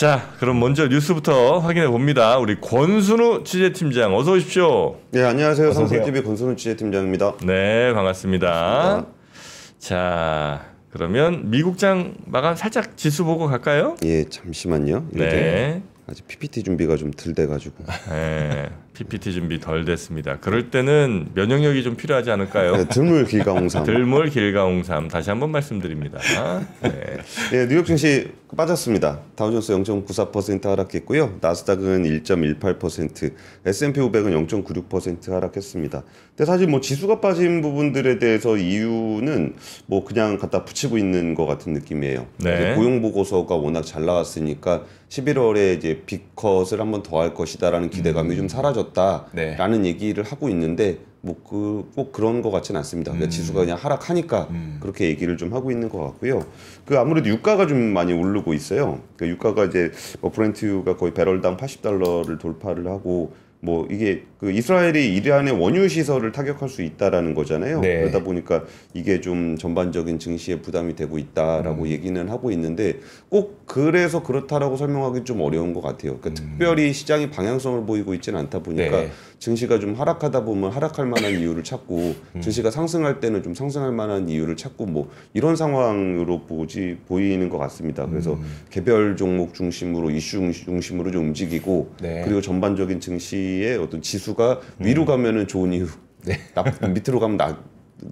자, 그럼 먼저 뉴스부터 확인해 봅니다. 우리 권순우 취재팀장 어서 오십시오. 네, 안녕하세요. 삼성TV 권순우 취재팀장입니다. 네, 반갑습니다. 반갑습니다. 자, 그러면 미국장 마감 살짝 지수 보고 갈까요? 예, 잠시만요. 이렇게. 네. 아직 PPT 준비가 좀 덜 돼가지고. 네, 예, PPT 준비 덜 됐습니다. 그럴 때는 면역력이 좀 필요하지 않을까요? 네, 드물 길가홍삼. 드물 길가홍삼 다시 한번 말씀드립니다. 아, 네. 네, 뉴욕 증시 빠졌습니다. 다우존스 0.94% 하락했고요. 나스닥은 1.18%, S&P 500은 0.96% 하락했습니다. 근데 사실 뭐 지수가 빠진 부분들에 대해서 이유는 뭐 그냥 갖다 붙이고 있는 것 같은 느낌이에요. 네. 고용 보고서가 워낙 잘 나왔으니까. 11월에 이제 빅컷을 한 번 더 할 것이다라는 음. 기대감이 음. 좀 사라졌다라는 네. 얘기를 하고 있는데 뭐꼭 그, 그런 것 같지는 않습니다. 그러니까 음. 지수가 그냥 하락하니까 음. 그렇게 얘기를 좀 하고 있는 것 같고요. 그 아무래도 유가가 좀 많이 오르고 있어요. 그 유가가 이제 뭐 브렌트유가 거의 배럴당 80달러를 돌파를 하고 뭐 이게 그 이스라엘이 이란의 원유 시설을 타격할 수 있다라는 거잖아요. 네. 그러다 보니까 이게 좀 전반적인 증시에 부담이 되고 있다라고 음. 얘기는 하고 있는데 꼭 그래서 그렇다라고 설명하기 좀 어려운 것 같아요. 그러니까 음. 특별히 시장이 방향성을 보이고 있지는 않다 보니까 네. 증시가 좀 하락하다 보면 하락할 만한 이유를 찾고 음. 증시가 상승할 때는 좀 상승할 만한 이유를 찾고 뭐 이런 상황으로 보지 보이는 것 같습니다. 그래서 음. 개별 종목 중심으로 이슈 중심으로 좀 움직이고 네. 그리고 전반적인 증시의 어떤 지수 지수가 위로 음. 가면은 좋은 이유, 네. 나 밑으로 가면 나,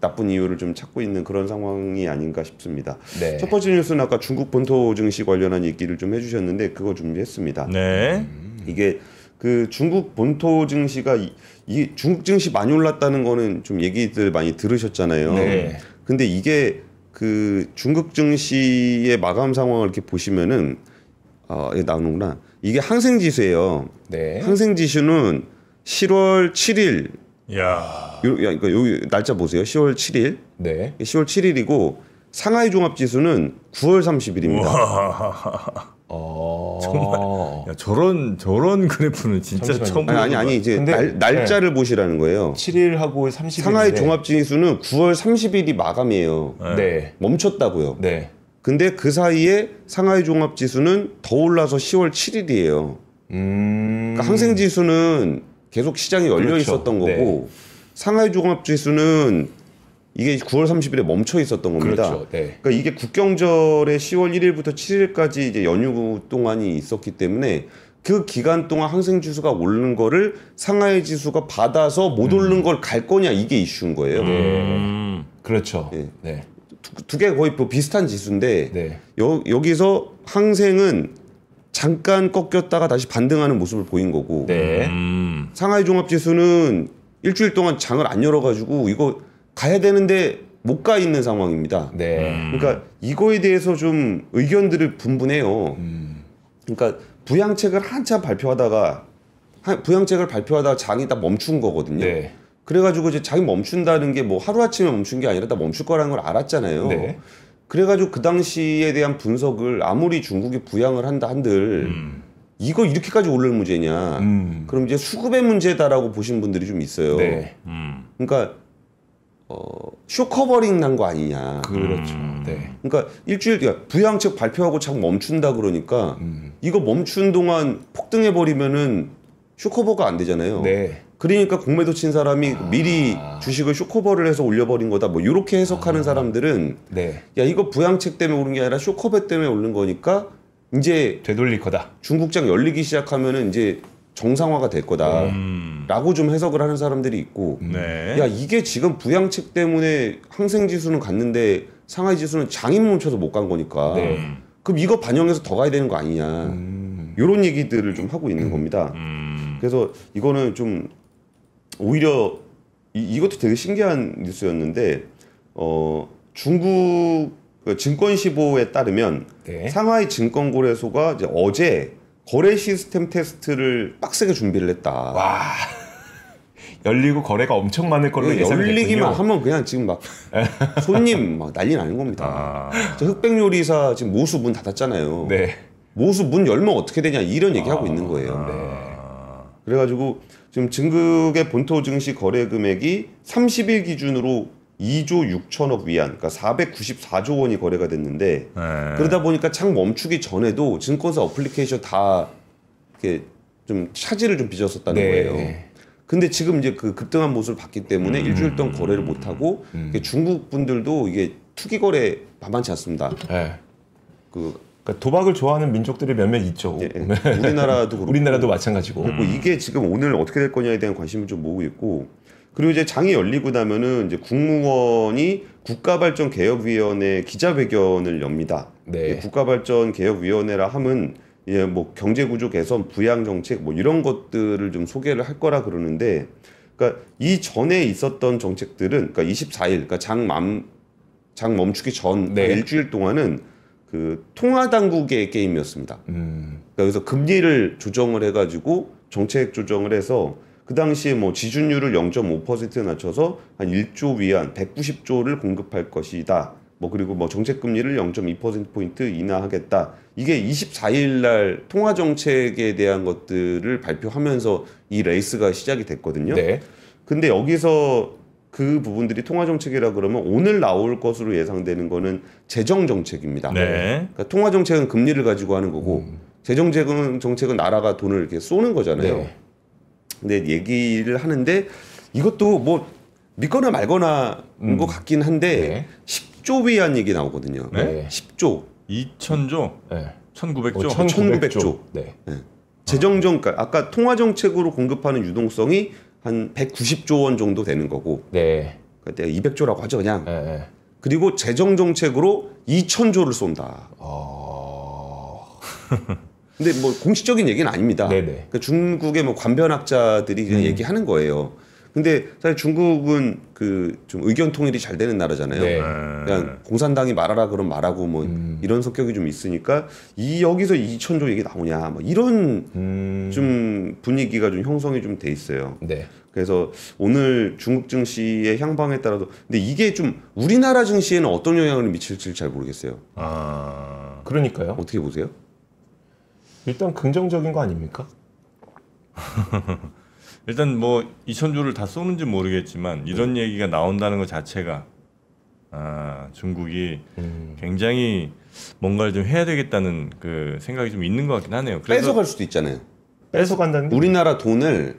나쁜 이유를 좀 찾고 있는 그런 상황이 아닌가 싶습니다. 네. 첫 번째 뉴스는 아까 중국 본토 증시 관련한 얘기를 좀 해주셨는데 그거 준비했습니다. 네. 음. 이게 그 중국 본토 증시가 이, 이, 중국 증시 많이 올랐다는 거는 좀 얘기들 많이 들으셨잖아요. 네. 근데 이게 그 중국 증시의 마감 상황을 이렇게 보시면은 아, 어, 나오는구나. 이게 항생 지수예요. 네. 항생 지수는 10월 7일. 야. 야, 그러니까 여기 날짜 보세요. 10월 7일. 네. 10월 7일이고 상하이 종합 지수는 9월 30일입니다. 우 어... 정말 야, 저런 저런 그래프는 진짜 잠시만요. 처음 아니 아니, 아니 이제 근데, 날, 날짜를 네. 보시라는 거예요. 7일하고 30일 상하이 종합 지수는 9월 30일이 마감이에요. 네. 네. 멈췄다고요. 네. 근데 그 사이에 상하이 종합 지수는 더 올라서 10월 7일이에요. 음... 그러니까 항생 지수는 계속 시장이 열려 그렇죠. 있었던 네. 거고 상하이 종합지수는 이게 9월 30일에 멈춰 있었던 겁니다. 그렇죠. 네. 그러니까 이게 국경절에 10월 1일부터 7일까지 이제 연휴 동안이 있었기 때문에 그 기간 동안 항생 지수가 오른 거를 상하이 지수가 받아서 못 음. 오른 걸 갈 거냐 이게 이슈인 거예요. 네. 음. 그렇죠. 예. 네. 네. 두개 두 거의 뭐 비슷한 지수인데 네. 여, 여기서 항생은 잠깐 꺾였다가 다시 반등하는 모습을 보인 거고 네. 음. 상하이 종합지수는 일주일 동안 장을 안 열어가지고 이거 가야 되는데 못 가 있는 상황입니다. 네. 음. 그러니까 이거에 대해서 좀 의견들을 분분해요. 음. 그러니까 부양책을 한참 발표하다가 부양책을 발표하다가 장이 딱 멈춘 거거든요. 네. 그래가지고 이제 장이 멈춘다는 게 뭐 하루 아침에 멈춘 게 아니라 딱 멈출 거라는 걸 알았잖아요. 네. 그래가지고 그 당시에 대한 분석을 아무리 중국이 부양을 한다 한들 음. 이거 이렇게까지 오를 문제냐? 음. 그럼 이제 수급의 문제다라고 보신 분들이 좀 있어요. 네. 음. 그러니까 어, 쇼커버링 난 거 아니냐. 그렇죠. 음. 네. 그러니까 일주일 뒤에 그러니까 부양책 발표하고 참 멈춘다 그러니까 음. 이거 멈춘 동안 폭등해 버리면은 쇼커버가 안 되잖아요. 네. 그러니까 공매도 친 사람이 아. 미리 주식을 쇼커버를 해서 올려버린 거다. 뭐 이렇게 해석하는 아. 사람들은 네. 야 이거 부양책 때문에 오른 게 아니라 쇼커버 때문에 오른 거니까 이제 되돌릴 거다. 중국장 열리기 시작하면은 이제 정상화가 될 거다라고 음. 좀 해석을 하는 사람들이 있고 네. 야 이게 지금 부양책 때문에 항생 지수는 갔는데 상하이 지수는 장인 멈춰서 못 간 거니까 네. 그럼 이거 반영해서 더 가야 되는 거 아니냐 음. 이런 얘기들을 좀 하고 있는 음. 겁니다. 음. 그래서 이거는 좀 오히려 이, 것도 되게 신기한 뉴스였는데 어, 중국 그 증권시보에 따르면 네. 상하이 증권거래소가 이제 어제 거래 시스템 테스트를 빡세게 준비를 했다. 와. 열리고 거래가 엄청 많을 걸로 네, 예상됐군요. 열리기만 하면 그냥 지금 막 손님 막 난리 나는 겁니다. 아... 흑백 요리사 지금 모수 문 닫았잖아요. 네. 모수 문 열면 어떻게 되냐 이런 얘기하고 아... 있는 거예요. 네. 그래가지고 지금 증국의 본토 증시 거래 금액이 30일 기준으로 2조 6천억 위안, 그러니까 494조 원이 거래가 됐는데 네. 그러다 보니까 창 멈추기 전에도 증권사 어플리케이션 다 이렇게 좀 차질을 좀 빚었었다는 네. 거예요. 네. 근데 지금 이제 그 급등한 모습을 봤기 때문에 음. 일주일 동안 거래를 못 하고 음. 중국 분들도 이게 투기 거래 만만치 않습니다. 네. 그 그러니까 도박을 좋아하는 민족들이 몇몇 있죠. 예, 예. 네. 우리나라도 우리나라도 마찬가지고. 그리고 음. 이게 지금 오늘 어떻게 될 거냐에 대한 관심을 좀 모으고 있고 그리고 이제 장이 열리고 나면은 이제 국무원이 국가발전 개혁위원회 기자회견을 엽니다. 네. 예, 국가발전 개혁위원회라 함은 예, 뭐 경제구조 개선, 부양 정책 뭐 이런 것들을 좀 소개를 할 거라 그러는데 그러니까 이 전에 있었던 정책들은 그러니까 24일 그러니까 장 맘 장 멈추기 전 네. 일주일 동안은 그 통화 당국의 게임이었습니다. 음. 그래서 금리를 조정을 해가지고 정책 조정을 해서 그 당시에 뭐 지준율을 0.5% 낮춰서 한 1조 위안 190조를 공급할 것이다. 뭐 그리고 뭐 정책 금리를 0.2% 포인트 인하하겠다. 이게 24일 날 통화 정책에 대한 것들을 발표하면서 이 레이스가 시작이 됐거든요. 네. 근데 여기서 그 부분들이 통화 정책이라 그러면 오늘 나올 것으로 예상되는 거는 재정 정책입니다. 네. 그러니까 통화 정책은 금리를 가지고 하는 거고 음. 재정 정책은 나라가 돈을 이렇게 쏘는 거잖아요. 네. 근데 얘기를 하는데 이것도 뭐 믿거나 말거나 인것 음. 같긴 한데 네. 10조 위안 얘기 나오거든요. 네. 10조. 2000조. 네. 1900조. 어, 1900조. 1900조. 네. 네. 재정 정 그러니까 아까 통화 정책으로 공급하는 유동성이 한 190조 원 정도 되는 거고 네. 그때 200조라고 하죠 그냥. 네, 네. 그리고 재정 정책으로 2 0 0 0조를 쏜다. 어... 근데 뭐 공식적인 얘기는 아닙니다. 네네. 그러니까 중국의 뭐 관변학자들이 그냥 음. 얘기하는 거예요. 근데 사실 중국은 그 좀 의견 통일이 잘 되는 나라잖아요. 네. 그냥 공산당이 말하라 그럼 말하고 뭐 음. 이런 성격이 좀 있으니까 이 여기서 이천조 얘기 나오냐 뭐 이런 음. 좀 분위기가 좀 형성이 좀 돼 있어요. 네. 그래서 오늘 중국 증시의 향방에 따라서 근데 이게 좀 우리나라 증시에는 어떤 영향을 미칠지 잘 모르겠어요. 아 그러니까요. 어떻게 보세요? 일단 긍정적인 거 아닙니까? 일단 뭐 이천조를 다 쏘는지 모르겠지만 이런 얘기가 나온다는 것 자체가 아, 중국이 음. 굉장히 뭔가를 좀 해야 되겠다는 그 생각이 좀 있는 것 같긴 하네요. 그래서 뺏어갈 수도 있잖아요. 뺏어간다는 게 우리나라 돈을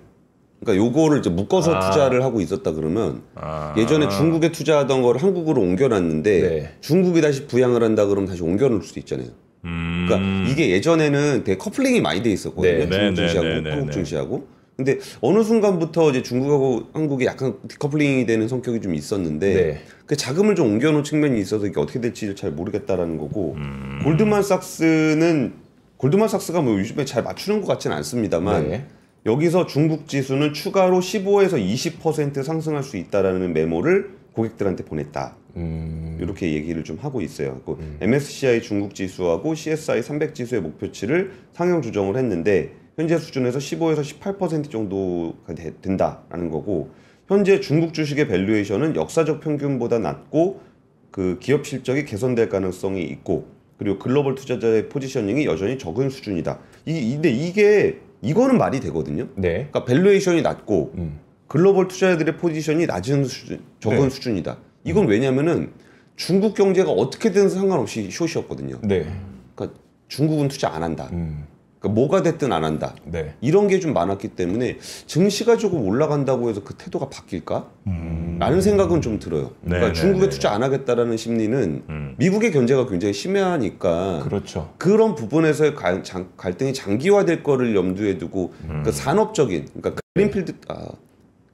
그러니까 요거를 이제 묶어서 아. 투자를 하고 있었다 그러면 아. 예전에 중국에 투자하던 걸 한국으로 옮겨놨는데 네. 중국이 다시 부양을 한다 그러면 다시 옮겨놓을 수도 있잖아요. 음. 그러니까 이게 예전에는 되게 커플링이 많이 돼 있었거든요. 네. 중국 증시하고 네, 네, 네, 한국 증시하고 근데 어느 순간부터 이제 중국하고 한국이 약간 디커플링이 되는 성격이 좀 있었는데 네. 그 자금을 좀 옮겨놓은 측면이 있어서 이게 어떻게 될지를 잘 모르겠다라는 거고 음... 골드만삭스는 골드만삭스가 뭐 요즘에 잘 맞추는 것 같지는 않습니다만 네. 여기서 중국 지수는 추가로 15에서 20% 상승할 수 있다라는 메모를 고객들한테 보냈다. 음... 이렇게 얘기를 좀 하고 있어요. 그 음... MSCI 중국 지수하고 CSI 300 지수의 목표치를 상향 조정을 했는데 현재 수준에서 15에서 18% 정도가 되, 된다라는 거고 현재 중국 주식의 밸류에이션은 역사적 평균보다 낮고 그 기업 실적이 개선될 가능성이 있고 그리고 글로벌 투자자의 포지셔닝이 여전히 적은 수준이다. 이 근데 이게 이거는 말이 되거든요. 네. 그러니까 밸류에이션이 낮고 음. 글로벌 투자자들의 포지션이 낮은 수준, 적은 네. 수준이다. 이건 음. 왜냐면은 중국 경제가 어떻게 되든 상관없이 쇼시였거든요 네. 그러니까 중국은 투자 안 한다. 음. 그러니까 뭐가 됐든 안 한다. 네. 이런 게 좀 많았기 때문에 증시가 조금 올라간다고 해서 그 태도가 바뀔까? 음. 라는 생각은 좀 들어요. 네, 그러니까 네, 중국에 투자 안 하겠다라는 심리는 음. 미국의 견제가 굉장히 심해하니까 그렇죠. 그런 부분에서의 가, 장, 갈등이 장기화될 거를 염두에 두고 음. 그러니까 산업적인 그러니까 네. 그린필드 아,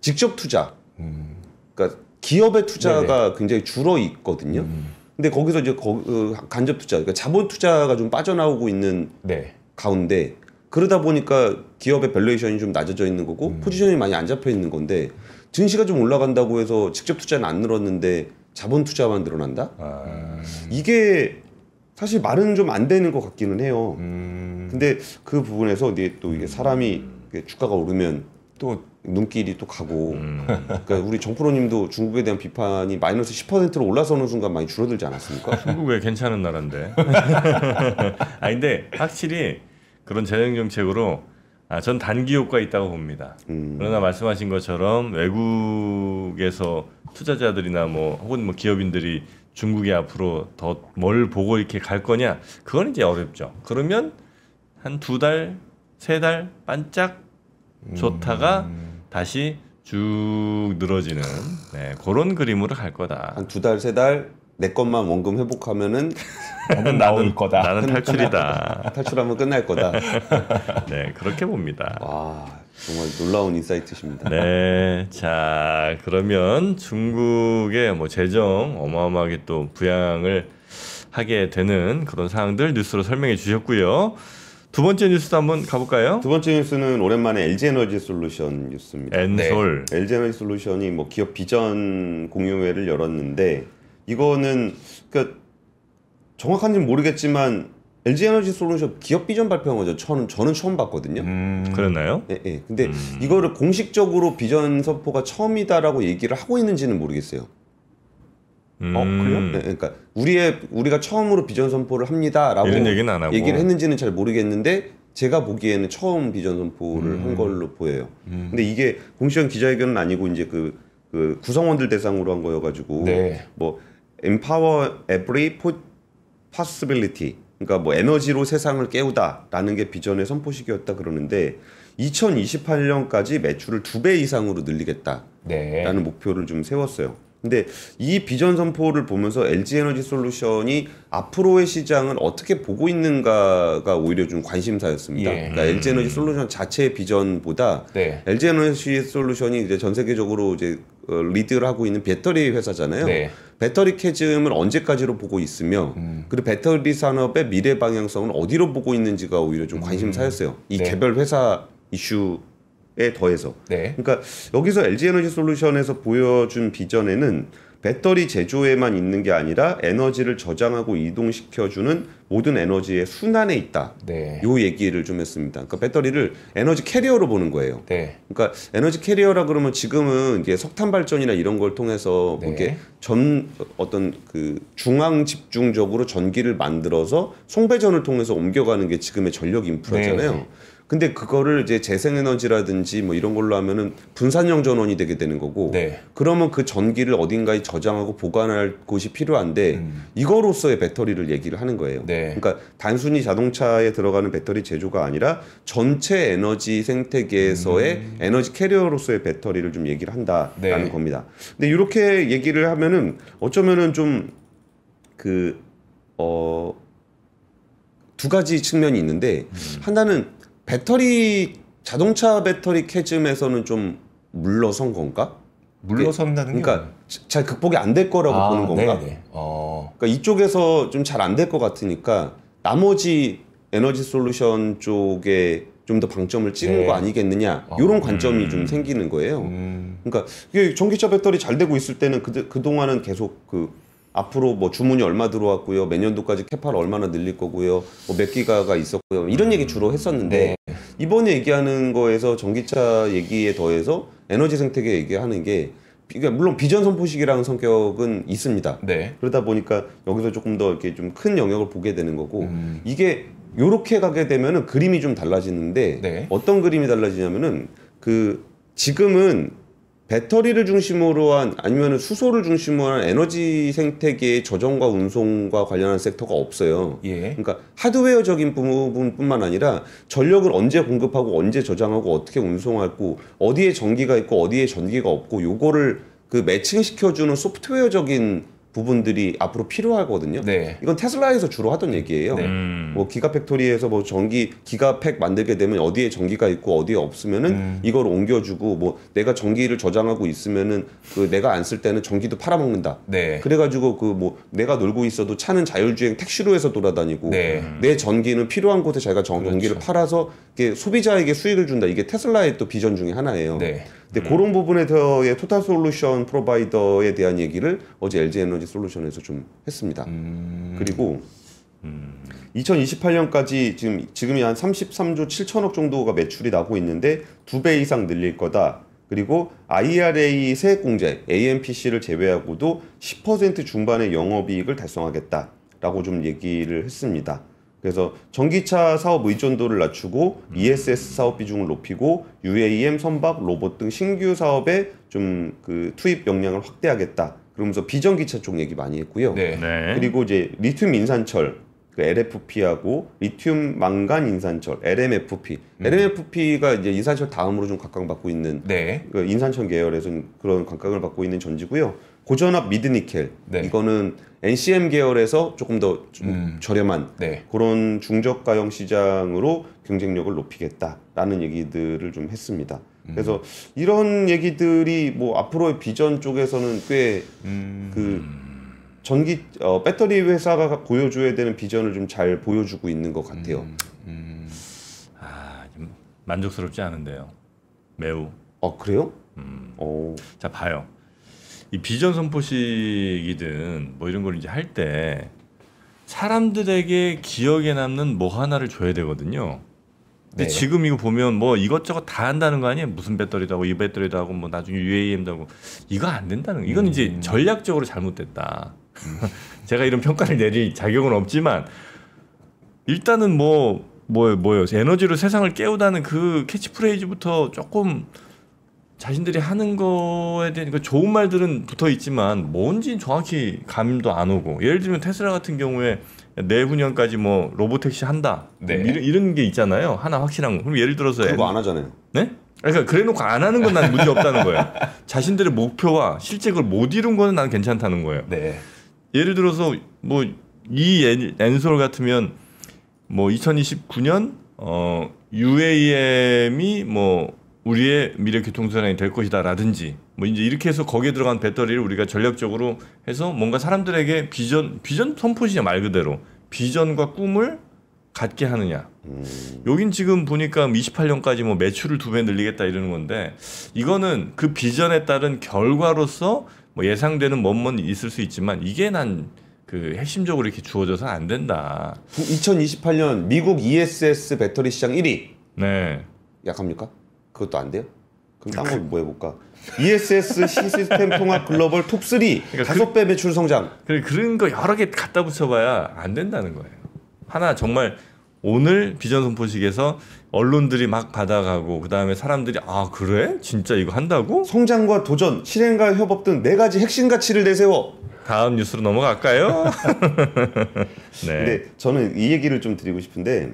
직접 투자 음. 그러니까 기업의 투자가 굉장히 줄어 있거든요. 음. 근데 거기서 이제 거, 그, 간접 투자, 그러니까 자본 투자가 좀 빠져나오고 있는 네. 가운데 그러다 보니까 기업의 밸류에이션이 좀 낮아져 있는 거고 음. 포지션이 많이 안 잡혀 있는 건데 증시가 좀 올라간다고 해서 직접 투자는 안 늘었는데 자본 투자만 늘어난다? 아... 이게 사실 말은 좀 안 되는 것 같기는 해요. 음... 근데 그 부분에서 이제 또 이게 사람이 음. 주가가 오르면 또 눈길이 또 가고 음. 그러니까 우리 정프로님도 중국에 대한 비판이 마이너스 10%로 올라서는 순간 많이 줄어들지 않았습니까? 중국 왜 괜찮은 나라인데 아 근데 확실히 그런 재정 정책으로 아, 전 단기 효과 있다고 봅니다. 음. 그러나 말씀하신 것처럼 외국에서 투자자들이나 뭐 혹은 뭐 기업인들이 중국이 앞으로 더 뭘 보고 이렇게 갈 거냐 그건 이제 어렵죠. 그러면 한 두 달, 세 달 반짝 좋다가 음. 다시 쭉 늘어지는 네, 그런 그림으로 갈 거다. 한 두 달, 세 달, 내 것만 원금 회복하면은 나는 거다. 나는 탈출이다. 탈출하면 끝날 거다. 네, 그렇게 봅니다. 와, 정말 놀라운 인사이트십니다. 네, 자 그러면 중국의 뭐 재정 어마어마하게 또 부양을 하게 되는 그런 사항들 뉴스로 설명해 주셨고요. 두 번째 뉴스도 한번 가볼까요? 두 번째 뉴스는 오랜만에 LG 에너지 솔루션 뉴스입니다. 엔솔. 네. LG 에너지 솔루션이 뭐 기업 비전 공유회를 열었는데 이거는 그러니까 정확한지는 모르겠지만 LG 에너지 솔루션 기업 비전 발표한 거죠. 저는 저는 처음 봤거든요. 음. 음, 그랬나요? 예, 예. 근데 음. 이거를 공식적으로 비전 선포가 처음이다라고 얘기를 하고 있는지는 모르겠어요. 어, 음. 어 그래요? 네, 그러니까 우리의 우리가 처음으로 비전 선포를 합니다라고 이런 얘기는 안 하고 얘기를 했는지는 잘 모르겠는데 제가 보기에는 처음 비전 선포를 음. 한 걸로 보여요. 음. 근데 이게 공시현 기자회견은 아니고 이제 그, 그 구성원들 대상으로 한 거여가지고 네. 뭐 empower every possibility 그러니까 뭐 에너지로 세상을 깨우다라는 게 비전의 선포식이었다 그러는데 2028년까지 매출을 두 배 이상으로 늘리겠다라는 네. 목표를 좀 세웠어요. 근데 이 비전 선포를 보면서 LG 에너지 솔루션이 앞으로의 시장을 어떻게 보고 있는가가 오히려 좀 관심사였습니다. 예. 그러니까 LG 에너지 솔루션 자체의 비전보다 네. LG 에너지 솔루션이 이제 전 세계적으로 이제 어, 리드를 하고 있는 배터리 회사잖아요. 네. 배터리 캐즘을 언제까지로 보고 있으며 음. 그리고 배터리 산업의 미래 방향성을 어디로 보고 있는지가 오히려 좀 음. 관심사였어요. 이 네. 개별 회사 이슈 에 더해서 네. 그러니까 여기서 LG 에너지 솔루션에서 보여준 비전에는 배터리 제조에만 있는 게 아니라 에너지를 저장하고 이동시켜주는 모든 에너지의 순환에 있다. 네. 요 얘기를 좀 했습니다. 그러니까 배터리를 에너지 캐리어로 보는 거예요. 네. 그러니까 에너지 캐리어라 그러면 지금은 이게 석탄 발전이나 이런 걸 통해서 뭐 네. 이게전 어떤 그 중앙 집중적으로 전기를 만들어서 송배전을 통해서 옮겨가는 게 지금의 전력 인프라잖아요. 네. 근데 그거를 이제 재생에너지라든지 뭐 이런 걸로 하면은 분산형 전원이 되게 되는 거고 네. 그러면 그 전기를 어딘가에 저장하고 보관할 곳이 필요한데 음. 이거로서의 배터리를 얘기를 하는 거예요. 네. 그러니까 단순히 자동차에 들어가는 배터리 제조가 아니라 전체 에너지 생태계에서의 음. 에너지 캐리어로서의 배터리를 좀 얘기를 한다라는 네. 겁니다. 근데 이렇게 얘기를 하면은 어쩌면은 좀 그 어. 두 가지 측면이 있는데 음. 하나는 배터리 자동차 배터리 캐즘에서는 좀 물러선 건가? 물러선다는 그 그러니까 뭐. 잘 극복이 안 될 거라고 아, 보는 건가? 네, 네. 어. 그러니까 이쪽에서 좀 잘 안 될 것 같으니까 나머지 에너지 솔루션 쪽에 좀 더 방점을 찍은 네. 거 아니겠느냐 아, 이런 어. 관점이 음. 좀 생기는 거예요. 음. 그러니까 이게 전기차 배터리 잘 되고 있을 때는 그, 그 동안은 계속 그 앞으로 뭐 주문이 얼마 들어왔고요. 내년도까지 캐파를 얼마나 늘릴 거고요. 뭐 몇 기가가 있었고요. 이런 얘기 주로 했었는데 네. 이번에 얘기하는 거에서 전기차 얘기에 더해서 에너지 생태계 얘기하는 게 그러니까 물론 비전 선포식이라는 성격은 있습니다. 네. 그러다 보니까 여기서 조금 더 이렇게 좀 큰 영역을 보게 되는 거고 음. 이게 요렇게 가게 되면은 그림이 좀 달라지는데 네. 어떤 그림이 달라지냐면은 그 지금은 배터리를 중심으로 한 아니면 수소를 중심으로 한 에너지 생태계의 저전과 운송과 관련한 섹터가 없어요. 예. 그러니까 하드웨어적인 부분뿐만 아니라 전력을 언제 공급하고 언제 저장하고 어떻게 운송하고 어디에 전기가 있고 어디에 전기가 없고 요거를 그 매칭시켜주는 소프트웨어적인 부분들이 앞으로 필요하거든요. 네. 이건 테슬라에서 주로 하던 얘기예요. 네. 뭐 기가 팩토리에서 뭐 전기 기가팩 만들게 되면 어디에 전기가 있고 어디에 없으면은 음. 이걸 옮겨주고 뭐 내가 전기를 저장하고 있으면은 그 내가 안 쓸 때는 전기도 팔아먹는다. 네. 그래가지고 그 뭐 내가 놀고 있어도 차는 자율주행 택시로 해서 돌아다니고 네. 내 전기는 필요한 곳에 자기가 전기를 그렇죠. 팔아서 소비자에게 수익을 준다. 이게 테슬라의 또 비전 중에 하나예요. 네. 근데 음. 그런 부분에서의 토탈 솔루션 프로바이더에 대한 얘기를 어제 LG 에너지 솔루션에서 좀 했습니다. 음. 그리고 음. 2028년까지 지금 지금이 한 33조 7천억 정도가 매출이 나고 있는데 두 배 이상 늘릴 거다. 그리고 IRA 세액 공제 AMPC를 제외하고도 10% 중반의 영업이익을 달성하겠다라고 좀 얘기를 했습니다. 그래서 전기차 사업 의존도를 낮추고 ESS 사업 비중을 높이고 UAM, 선박, 로봇 등 신규 사업에 좀그 투입 역량을 확대하겠다. 그러면서 비전기차 쪽 얘기 많이 했고요. 네. 네. 그리고 이제 리튬 인산철 그 LFP하고 리튬 망간 인산철 LMFP. 음. LMFP가 이제 인산철 다음으로 좀 각광받고 있는 네. 그 인산철 계열에서 그런 각광을 받고 있는 전지고요. 고전압 미드니켈 네. 이거는 NCM 계열에서 조금 더 음. 저렴한 네. 그런 중저가형 시장으로 경쟁력을 높이겠다라는 얘기들을 좀 했습니다. 음. 그래서 이런 얘기들이 뭐 앞으로의 비전 쪽에서는 꽤그 음. 그 전기 어, 배터리 회사가 보여줘야 되는 비전을 좀 잘 보여주고 있는 것 같아요. 음. 음. 아, 만족스럽지 않은데요. 매우. 어 그래요? 음. 오. 어. 자 봐요. 이 비전 선포식이든 뭐 이런 걸 이제 할 때 사람들에게 기억에 남는 뭐 하나를 줘야 되거든요. 근데 네. 지금 이거 보면 뭐 이것저것 다 한다는 거 아니에요? 무슨 배터리도 하고 이 배터리도 하고 뭐 나중에 UAM도 하고 이거 안 된다는 거. 이건 음. 이제 전략적으로 잘못됐다. 제가 이런 평가를 내릴 자격은 없지만 일단은 뭐 뭐예요 뭐예요 에너지로 세상을 깨우다는 그 캐치프레이즈부터 조금 자신들이 하는 거에 대한 그 좋은 말들은 붙어 있지만 뭔지 정확히 감도 안 오고 예를 들면 테슬라 같은 경우에 내후년까지 뭐 로보택시 한다 네. 뭐 이런, 이런, 게 있잖아요 하나 확실한 거 그럼 예를 들어서 그거 엔... 안 하잖아요 네 그러니까 그래놓고 안 하는 건 난 문제 없다는 거예요 자신들의 목표와 실제 그걸 못 이룬 거는 난 괜찮다는 거예요 네. 예를 들어서 뭐 이 엔솔 같으면 뭐 2029년 어 UAM이 뭐 우리의 미래 교통수단이 될 것이다 라든지 뭐 이제 이렇게 해서 거기에 들어간 배터리를 우리가 전략적으로 해서 뭔가 사람들에게 비전 비전 선포시냐 말 그대로 비전과 꿈을 갖게 하느냐. 음. 여긴 지금 보니까 28년까지 뭐 매출을 두 배 늘리겠다 이러는 건데 이거는 그 비전에 따른 결과로서 뭐 예상되는 뭔뭔 있을 수 있지만 이게 난 그 핵심적으로 이렇게 주어져서 안 된다. 2028년 그 미국 ESS 배터리 시장 1위. 네. 약합니까? 그것도 안 돼요? 그럼 딴 걸뭐 해볼까? ESS 시스템 통합 글로벌 톱3 그러니까 그 다섯 배 그, 매출 성장. 그래 그런 거 여러 개 갖다 붙여봐야 안 된다는 거예요. 하나 정말 오늘 비전 선포식에서 언론들이 막 받아가고 그 다음에 사람들이 아 그래 진짜 이거 한다고? 성장과 도전, 실행과 협업 등 네 가지 핵심 가치를 내세워. 다음 뉴스로 넘어갈까요? 네. 근데 저는 이 얘기를 좀 드리고 싶은데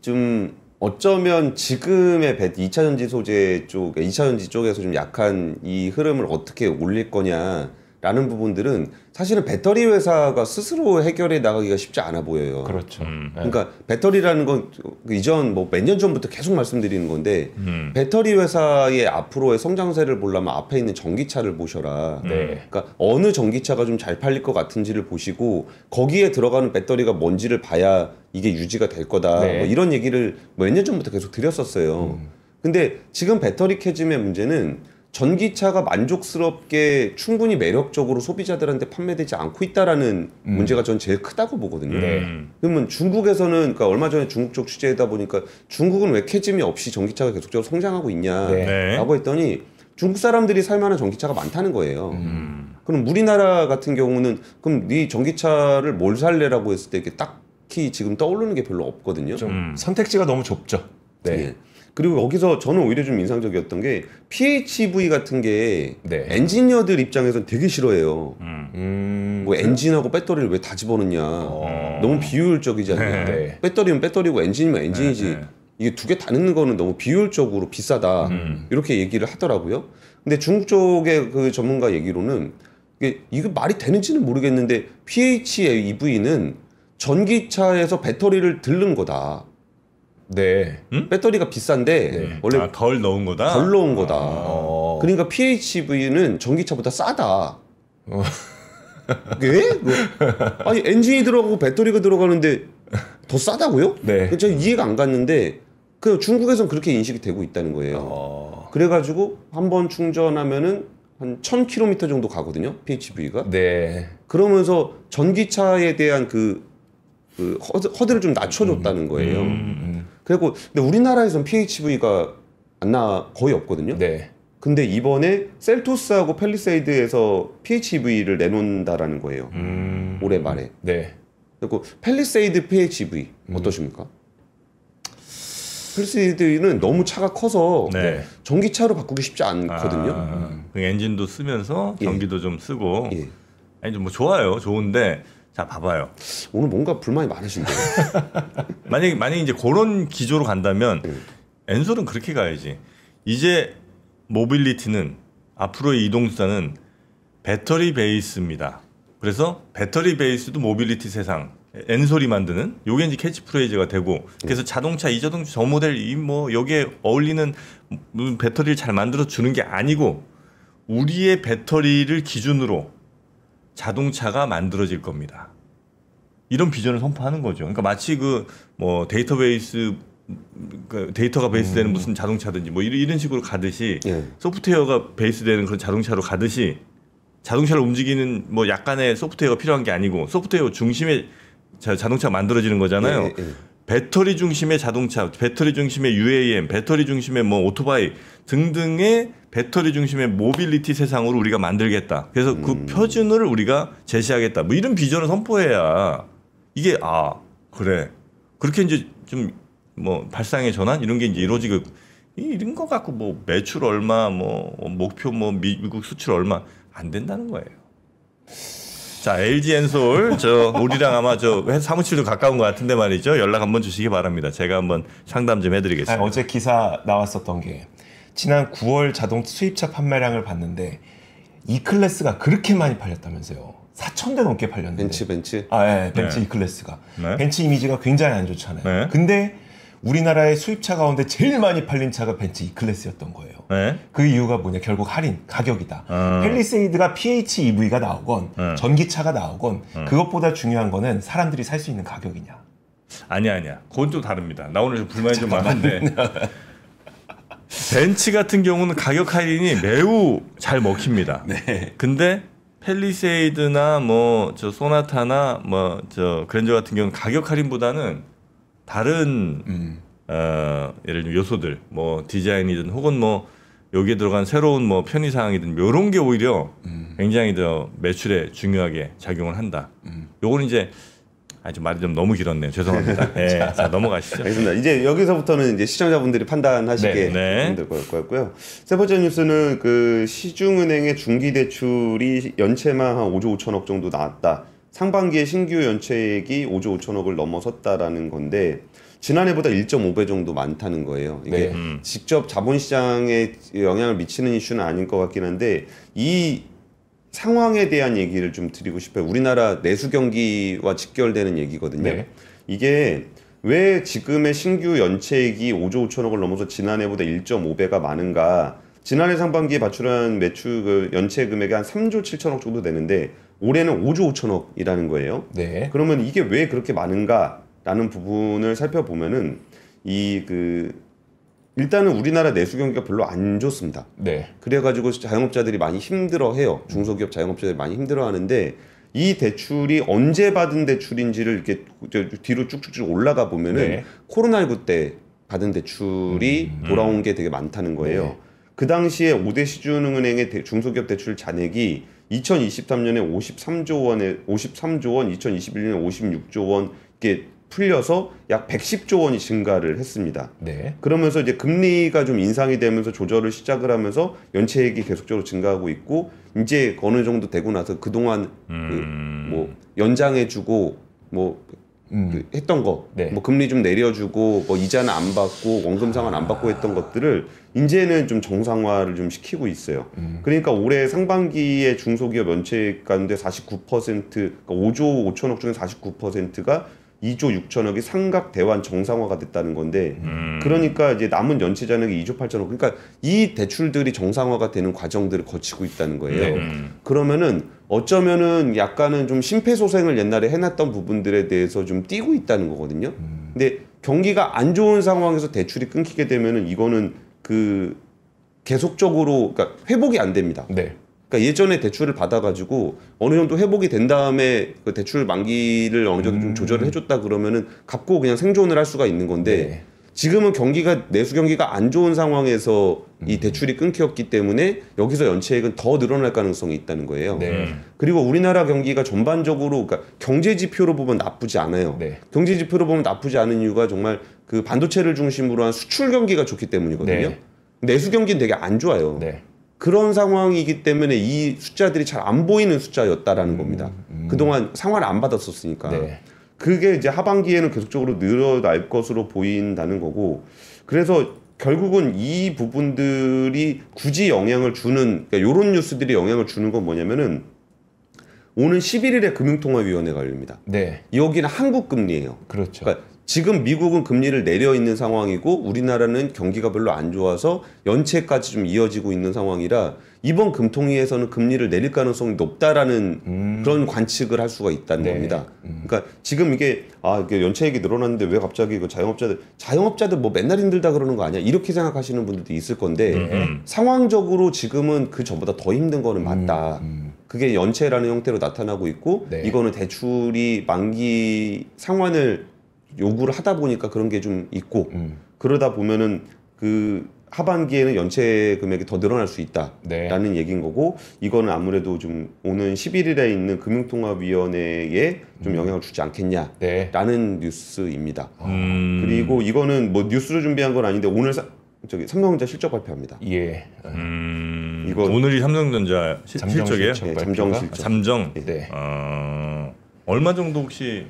좀 어쩌면 지금의 배, 2차전지 소재 쪽, 2차전지 쪽에서 좀 약한 이 흐름을 어떻게 올릴 거냐 라는 부분들은 사실은 배터리 회사가 스스로 해결해 나가기가 쉽지 않아 보여요. 그렇죠. 음, 네. 그러니까 배터리라는 건 이전 뭐 몇 년 전부터 계속 말씀드리는 건데 음. 배터리 회사의 앞으로의 성장세를 보려면 앞에 있는 전기차를 보셔라. 네. 그러니까 어느 전기차가 좀 잘 팔릴 것 같은지를 보시고 거기에 들어가는 배터리가 뭔지를 봐야 이게 유지가 될 거다. 네. 뭐 이런 얘기를 몇 년 전부터 계속 드렸었어요. 음. 근데 지금 배터리 캐짐의 문제는 전기차가 만족스럽게 충분히 매력적으로 소비자들한테 판매되지 않고 있다라는 음. 문제가 전 제일 크다고 보거든요. 네. 음. 그러면 중국에서는 그러니까 얼마 전에 중국 쪽 취재하다 보니까 중국은 왜 캐즘이 없이 전기차가 계속적으로 성장하고 있냐라고 네. 네. 했더니 중국 사람들이 살만한 전기차가 많다는 거예요. 음. 그럼 우리나라 같은 경우는 그럼 네 전기차를 뭘 살래라고 했을 때 이게 딱히 지금 떠오르는 게 별로 없거든요. 좀 음. 선택지가 너무 좁죠. 네. 네. 그리고 여기서 저는 오히려 좀 인상적이었던 게 PHV 같은 게 네. 엔지니어들 입장에선 되게 싫어해요. 음. 음, 뭐그래 엔진하고 배터리를 왜 다 집어넣냐. 어. 너무 비효율적이지 않냐. 네. 네. 배터리면 배터리고 엔진이면 엔진이지. 네. 네. 이게 두 개 다 넣는 거는 너무 비효율적으로 비싸다. 음. 이렇게 얘기를 하더라고요. 근데 중국 쪽의 그 전문가 얘기로는 이게 이거 말이 되는지는 모르겠는데 PHEV는 전기차에서 배터리를 들른 거다. 네. 음? 배터리가 비싼데 네. 원래 아, 덜 넣은 거다. 덜 넣은 거다. 아. 그러니까 PHEV는 전기차보다 싸다. 어. 예? 뭐. 아니 엔진이 들어가고 배터리가 들어가는데 더 싸다고요? 네. 저 이해가 안 갔는데 그 중국에선 그렇게 인식이 되고 있다는 거예요. 어... 그래가지고 한 번 충전하면은 한 1,000km 정도 가거든요. PHEV가. 네. 그러면서 전기차에 대한 그, 그 허드, 허드를 좀 낮춰줬다는 음. 거예요. 음, 음. 그리고 근데 우리나라에선 PHV가 안 나 거의 없거든요. 네. 근데 이번에 셀토스하고 펠리세이드에서 PHV를 내놓는다라는 거예요. 음... 올해 말에. 네. 그리고 펠리세이드 PHV 음. 어떠십니까? 음... 펠리세이드는 너무 차가 커서 네. 전기차로 바꾸기 쉽지 않거든요. 아, 아, 아. 그 엔진도 쓰면서 예. 전기도 예. 좀 쓰고. 예. 아니 뭐 좋아요. 좋은데 자 봐봐요. 오늘 뭔가 불만이 많으신데요. 만약에 만약에 이제 그런 기조로 간다면 네. 엔솔은 그렇게 가야지. 이제 모빌리티는 앞으로의 이동수단은 배터리 베이스입니다. 그래서 배터리 베이스도 모빌리티 세상 엔솔이 만드는 요게 이제 캐치프레이즈가 되고 그래서 네. 자동차 이 자동차 저 모델 이뭐 여기에 어울리는 음, 배터리를 잘 만들어 주는 게 아니고 우리의 배터리를 기준으로 자동차가 만들어질 겁니다. 이런 비전을 선포하는 거죠. 그러니까 마치 그 뭐 데이터베이스 그 데이터가 베이스되는 음. 무슨 자동차든지 뭐 이런, 식으로 가듯이 예. 소프트웨어가 베이스되는 그런 자동차로 가듯이 자동차를 움직이는 뭐 약간의 소프트웨어가 필요한 게 아니고 소프트웨어 중심의 자, 동차 가 만들어지는 거잖아요. 예, 예. 예. 배터리 중심의 자동차, 배터리 중심의 UAM, 배터리 중심의 뭐 오토바이 등등의 배터리 중심의 모빌리티 세상으로 우리가 만들겠다. 그래서 그 음. 그 표준을 우리가 제시하겠다. 뭐 이런 비전을 선포해야 이게 아 그래 그렇게 이제 좀 뭐 발상의 전환 이런 게 이제 이루어지고 이런 거 갖고 뭐 매출 얼마 뭐 목표 뭐 미국 수출 얼마 안 된다는 거예요. 자 LG 엔솔 저 우리랑 아마 저 사무실도 가까운 것 같은데 말이죠. 연락 한번 주시기 바랍니다. 제가 한번 상담 좀 해드리겠습니다. 아니, 어제 기사 나왔었던 게 지난 9월 자동 수입차 판매량을 봤는데 이 e 클래스가 그렇게 많이 팔렸다면서요. 4천 대 넘게 팔렸는데. 벤츠 벤츠. 아, 예, 벤츠 네. E 클래스가. 네. 벤츠 이미지가 굉장히 안 좋잖아요. 네. 근데 우리나라의 수입차 가운데 제일 많이 팔린 차가 벤츠 E 클래스였던 거예요. 네? 그 이유가 뭐냐? 결국 할인 가격이다. 어. 아. 펠리세이드가 PHEV가 나오건 어. 전기차가 나오건 어. 그것보다 중요한 거는 사람들이 살 수 있는 가격이냐. 아니야 아니야. 그건 좀 다릅니다. 나 오늘 좀 불만이 좀 많은데. 벤츠 같은 경우는 가격 할인이 매우 잘 먹힙니다. 네. 근데 펠리세이드나 뭐 저 소나타나 뭐 저 그랜저 같은 경우는 가격 할인보다는 다른 음. 어, 예를 들면 요소들 뭐 디자인이든 혹은 뭐 여기에 들어간 새로운 뭐 편의 사항이든 이런 게 오히려 음. 굉장히 더 매출에 중요하게 작용을 한다. 음. 요는 이제 아주 말이 좀 너무 길었네요. 죄송합니다. 네, 자, 자, 넘어가시죠. 알겠습니다. 이제 여기서부터는 이제 시청자분들이 판단하시게 네, 네. 거였고요세 네. 번째 뉴스는 그 시중은행의 중기 대출이 연체만 한 5조 5천억 정도 나왔다. 상반기에 신규 연체액이 5조 5천억을 넘어섰다라는 건데 지난해보다 1.5배 정도 많다는 거예요. 이게 네. 음. 직접 자본시장에 영향을 미치는 이슈는 아닌 것 같긴 한데 이 상황에 대한 얘기를 좀 드리고 싶어요. 우리나라 내수 경기와 직결되는 얘기거든요. 네. 이게 왜 지금의 신규 연체액이 5조 5천억을 넘어서 지난해보다 1.5배가 많은가? 지난해 상반기에 바출한 매출 그 연체 금액이 한 3조 7천억 정도 되는데 올해는 5조 5천억이라는 거예요. 네. 그러면 이게 왜 그렇게 많은가라는 부분을 살펴보면은 이 그 일단은 우리나라 내수 경기가 별로 안 좋습니다. 네. 그래가지고 자영업자들이 많이 힘들어해요. 중소기업 자영업자들이 많이 힘들어하는데 이 대출이 언제 받은 대출인지를 이렇게 뒤로 쭉쭉쭉 올라가 보면은 네. 코로나19 때 받은 대출이 음, 음, 돌아온 게 되게 많다는 거예요. 네. 그 당시에 오대 시중은행의 중소기업 대출 잔액이 2023년에 53조 원에 53조 원, 2021년에 56조 원 이렇게 풀려서 약 110조 원이 증가를 했습니다. 네. 그러면서 이제 금리가 좀 인상이 되면서 조절을 시작을 하면서 연체액이 계속적으로 증가하고 있고 이제 어느 정도 되고 나서 그동안 그 음... 그뭐 연장해주고 뭐 음. 그 했던 거, 네. 뭐 금리 좀 내려주고, 뭐 이자는 안 받고, 원금 상환 안 받고 했던 것들을 이제는 좀 정상화를 좀 시키고 있어요. 음. 그러니까 올해 상반기에 중소기업 면책 가운데49% 그러니까 5조 5천억 중에 49%가 2조 6천억이 상각 대환 정상화가 됐다는 건데 음. 그러니까 이제 남은 연체 잔액이 2조 8천억 그러니까 이 대출들이 정상화가 되는 과정들을 거치고 있다는 거예요. 음. 그러면은 어쩌면은 약간은 좀 심폐소생을 옛날에 해놨던 부분들에 대해서 좀 뛰고 있다는 거거든요. 음. 근데 경기가 안 좋은 상황에서 대출이 끊기게 되면은 이거는 그 계속적으로 그러니까 회복이 안 됩니다. 네. 그러니까 예전에 대출을 받아가지고 어느 정도 회복이 된 다음에 그 대출 만기를 어느 정도 좀 음. 조절을 해줬다 그러면은 갚고 그냥 생존을 할 수가 있는 건데 네. 지금은 경기가 내수 경기가 안 좋은 상황에서 이 음. 대출이 끊겼기 때문에 여기서 연체액은 더 늘어날 가능성이 있다는 거예요. 네. 음. 그리고 우리나라 경기가 전반적으로 그러니까 경제 지표로 보면 나쁘지 않아요. 네. 경제 지표로 보면 나쁘지 않은 이유가 정말 그 반도체를 중심으로 한 수출 경기가 좋기 때문이거든요. 네. 내수 경기는 되게 안 좋아요. 네. 그런 상황이기 때문에 이 숫자들이 잘 안 보이는 숫자였다라는 음, 겁니다. 음, 음. 그동안 상환을 안 받았었으니까. 네. 그게 이제 하반기에는 계속적으로 늘어날 것으로 보인다는 거고 그래서 결국은 이 부분들이 굳이 영향을 주는 그러니까 요런 뉴스들이 영향을 주는 건 뭐냐면은 오는 11일에 금융통화위원회가 열립니다. 네. 여기는 한국 금리예요. 그렇죠. 그러니까 지금 미국은 금리를 내려 있는 상황이고 우리나라는 경기가 별로 안 좋아서 연체까지 좀 이어지고 있는 상황이라 이번 금통위에서는 금리를 내릴 가능성이 높다라는 음. 그런 관측을 할 수가 있다는 네. 겁니다. 음. 그러니까 지금 이게 아 이게 연체액이 늘어났는데 왜 갑자기 이거 자영업자들 자영업자들 뭐 맨날 힘들다 그러는 거 아니야 이렇게 생각하시는 분들도 있을 건데 음. 음. 상황적으로 지금은 그 전보다 더 힘든 거는 음, 맞다. 음. 그게 연체라는 형태로 나타나고 있고 네. 이거는 대출이 만기 상환을 요구를 하다 보니까 그런 게 좀 있고 음. 그러다 보면은 그 하반기에는 연체 금액이 더 늘어날 수 네. 있다라는 네. 얘기인 거고 이거는 아무래도 좀 오는 11일에 있는 금융통화위원회에 좀 음. 영향을 주지 않겠냐라는 네. 뉴스입니다. 아. 음. 그리고 이거는 뭐뉴스를 준비한 건 아닌데 오늘 사, 저기 삼성전자 실적 발표합니다. 예. 음. 이거 오늘이 삼성전자 시, 잠정 실적이에요? 아, 실적 네, 잠정 실적. 잠정. 예. 네. 어... 얼마 정도 혹시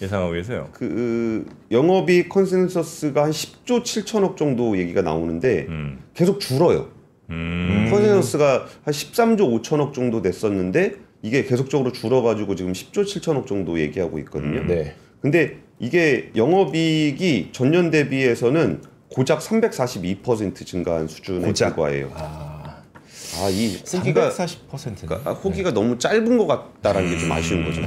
예상하고 계세요? 그 영업이 컨센서스가 한 10조 7천억 정도 얘기가 나오는데 음. 계속 줄어요. 음. 컨센서스가 한 13조 5천억 정도 됐었는데 이게 계속적으로 줄어가지고 지금 10조 7천억 정도 얘기하고 있거든요. 음. 네. 근데 이게 영업이익이 전년 대비해서는 고작 342% 증가한 수준의 고작. 결예요 아. 아, 이 호기가 3 그러니까 호기가 네. 너무 짧은 것 같다라는 게좀 음. 아쉬운 거죠.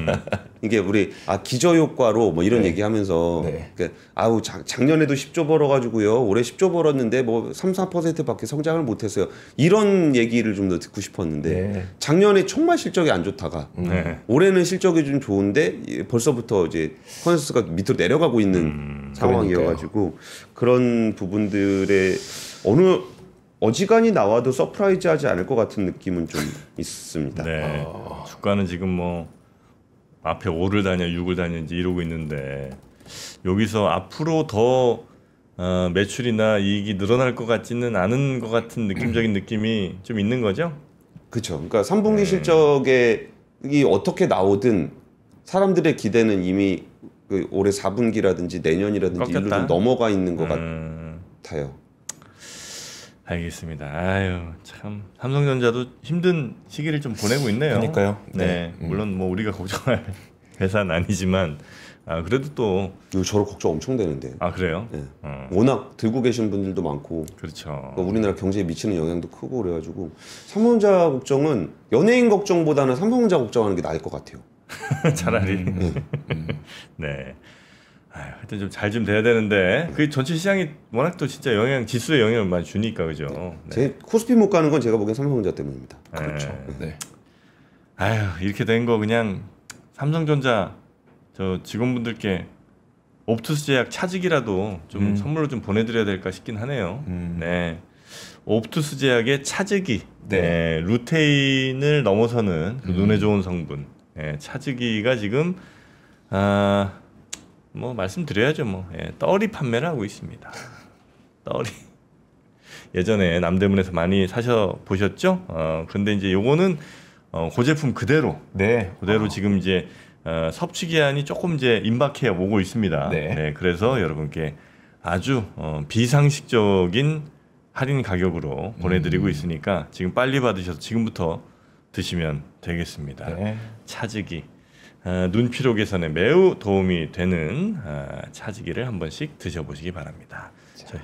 이게 우리 아 기저 효과로 뭐 이런 네. 얘기하면서 네. 그러니까 아우 작, 작년에도 10조 벌어가지고요 올해 10조 벌었는데 뭐 3, 4%밖에 성장을 못했어요 이런 얘기를 좀 더 듣고 싶었는데 네. 작년에 정말 실적이 안 좋다가 음. 네. 올해는 실적이 좀 좋은데 벌써부터 이제 컨센스가 밑으로 내려가고 있는 음, 상황이어가지고 그러니까요. 그런 부분들의 어느 어지간히 나와도 서프라이즈하지 않을 것 같은 느낌은 좀 있습니다. 네. 아... 주가는 지금 뭐 앞에 5를 다녀 6을 다녀 이러고 있는데 여기서 앞으로 더 어, 매출이나 이익이 늘어날 것 같지는 않은 것 같은 느낌적인 느낌이 좀 있는 거죠? 그렇죠. 그러니까 3분기 네. 실적에 이 어떻게 나오든 사람들의 기대는 이미 그 올해 4분기라든지 내년이라든지 꺾였 일로 넘어가 있는 것 음... 같아요. 알겠습니다. 아유 참 삼성전자도 힘든 시기를 좀 보내고 있네요. 그러니까요. 네, 네. 물론 뭐 우리가 걱정할 회사는 아니지만 아 그래도 또 저로 걱정 엄청 되는데. 아 그래요? 네. 어. 워낙 들고 계신 분들도 많고. 그렇죠. 그러니까 우리나라 경제에 미치는 영향도 크고 그래가지고 삼성전자 걱정은 연예인 걱정보다는 삼성전자 걱정하는 게 나을 것 같아요. 차라리. 음. 음. 네. 아유, 하여튼 좀 잘좀 좀 돼야 되는데 그 전체 시장이 워낙 또 진짜 영향 지수에 영향을 많이 주니까 그죠. 네. 네. 제 코스피 못 가는 건 제가 보기엔 삼성전자 때문입니다. 그렇죠. 네. 네. 아유 이렇게 된 거 그냥 삼성전자 저 직원분들께 옵투스 제약 차직이라도 좀 음. 선물로 좀 보내드려야 될까 싶긴 하네요. 음. 네. 옵투스 제약의 차즈기 네. 네. 루테인을 넘어서는 그 음. 눈에 좋은 성분 네, 차즈기가 지금 아, 뭐 말씀드려야죠 뭐 예, 떨리 판매를 하고 있습니다. 떨리 예전에 남대문에서 많이 사셔 보셨죠? 어, 근데 이제 요거는 어, 고제품 그대로 네 그대로 어. 지금 이제 어, 섭취 기한이 조금 이제 임박해 오고 있습니다. 네. 네 그래서 여러분께 아주 어, 비상식적인 할인 가격으로 음. 보내드리고 음. 있으니까 지금 빨리 받으셔서 지금부터 드시면 되겠습니다. 네. 차지기. 어, 눈피로 개선에 매우 도움이 되는 어, 차지기를 한 번씩 드셔보시기 바랍니다. 저희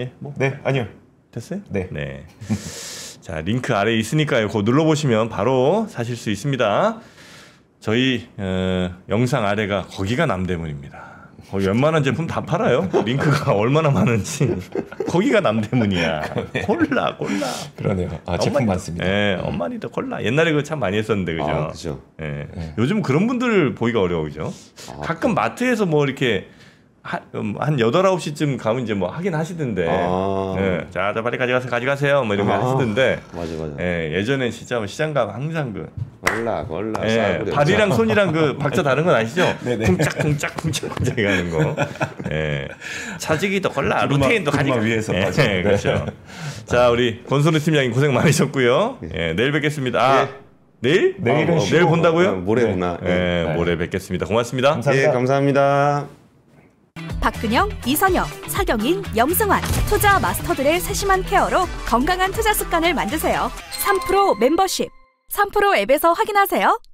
예, 뭐? 네, 아니요. 됐어요? 네. 네. 자, 링크 아래에 있으니까요. 그 눌러보시면 바로 사실 수 있습니다. 저희 어, 영상 아래가 거기가 남대문입니다. 어, 웬만한 제품 다 팔아요. 링크가 얼마나 많은지. 거기가 남대문이야. 콜라, 콜라. 그러네요. 아, 제품 엄마니 많습니다. 예, 엄마니도 콜라. 옛날에 그거 참 많이 했었는데 그죠? 아, 그죠. 예. 예. 요즘 그런 분들 보기가 어려워 그죠? 아, 가끔 그... 마트에서 뭐 이렇게 한한 여덟 아홉 시쯤 가면 이제 뭐 하긴 하시던데 아. 예, 자, 자 빨리 가져가세요 가져가세요 뭐 이런 거 아. 하시던데 맞아 맞아 예, 예전엔 진짜 뭐 시장 가면 항상 그 올라 올라 예, 발이랑 손이랑 그 박자 다른 건 아시죠? 쿵짝 쿵짝 쿵짝 쿵짝 하는 거 예, 차지기도 걸라 루테인도 가니까 위에서 예, 예, 그렇죠 자 우리 권순우 팀장님 고생 많으셨고요 예, 예 내일 뵙겠습니다 아, 예. 내일? 아, 뭐, 내일은 어, 어, 내일 본다고요? 아, 모레구나. 네. 네. 네. 모레 뵙겠습니다. 고맙습니다. 감사합니다. 예, 감사합니다. 박근영, 이선영, 사경인, 염승환 투자 마스터들의 세심한 케어로 건강한 투자 습관을 만드세요. 3프로 멤버십 3프로 앱에서 확인하세요.